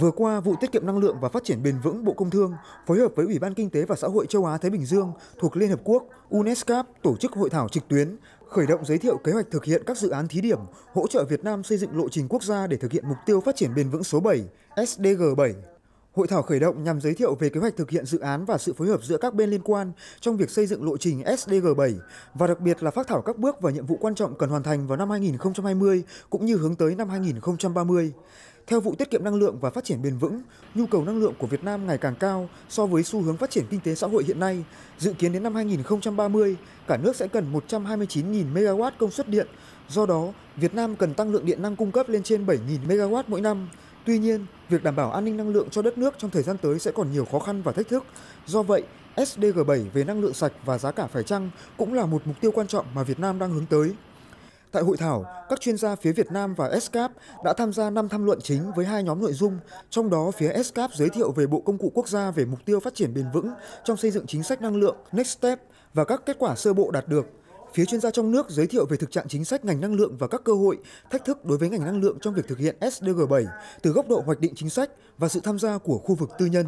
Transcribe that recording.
Vừa qua, vụ tiết kiệm năng lượng và phát triển bền vững Bộ Công Thương phối hợp với Ủy ban Kinh tế và Xã hội châu Á Thái Bình Dương thuộc Liên Hợp Quốc UNESCO tổ chức hội thảo trực tuyến khởi động giới thiệu kế hoạch thực hiện các dự án thí điểm hỗ trợ Việt Nam xây dựng lộ trình quốc gia để thực hiện mục tiêu phát triển bền vững số 7 SDG 7. Hội thảo khởi động nhằm giới thiệu về kế hoạch thực hiện dự án và sự phối hợp giữa các bên liên quan trong việc xây dựng lộ trình SDG 7 và đặc biệt là phát thảo các bước và nhiệm vụ quan trọng cần hoàn thành vào năm 2020 cũng như hướng tới năm 2030. Theo vụ tiết kiệm năng lượng và phát triển bền vững, nhu cầu năng lượng của Việt Nam ngày càng cao so với xu hướng phát triển kinh tế xã hội hiện nay. Dự kiến đến năm 2030, cả nước sẽ cần 129.000 MW công suất điện. Do đó, Việt Nam cần tăng lượng điện năng cung cấp lên trên 7.000 MW mỗi năm. Tuy nhiên, việc đảm bảo an ninh năng lượng cho đất nước trong thời gian tới sẽ còn nhiều khó khăn và thách thức. Do vậy, SDG 7 về năng lượng sạch và giá cả phải chăng cũng là một mục tiêu quan trọng mà Việt Nam đang hướng tới. Tại hội thảo, các chuyên gia phía Việt Nam và SCAP đã tham gia 5 tham luận chính với hai nhóm nội dung, trong đó phía SCAP giới thiệu về Bộ Công cụ Quốc gia về mục tiêu phát triển bền vững trong xây dựng chính sách năng lượng Next Step và các kết quả sơ bộ đạt được. Phía chuyên gia trong nước giới thiệu về thực trạng chính sách ngành năng lượng và các cơ hội, thách thức đối với ngành năng lượng trong việc thực hiện SDG 7 từ góc độ hoạch định chính sách và sự tham gia của khu vực tư nhân.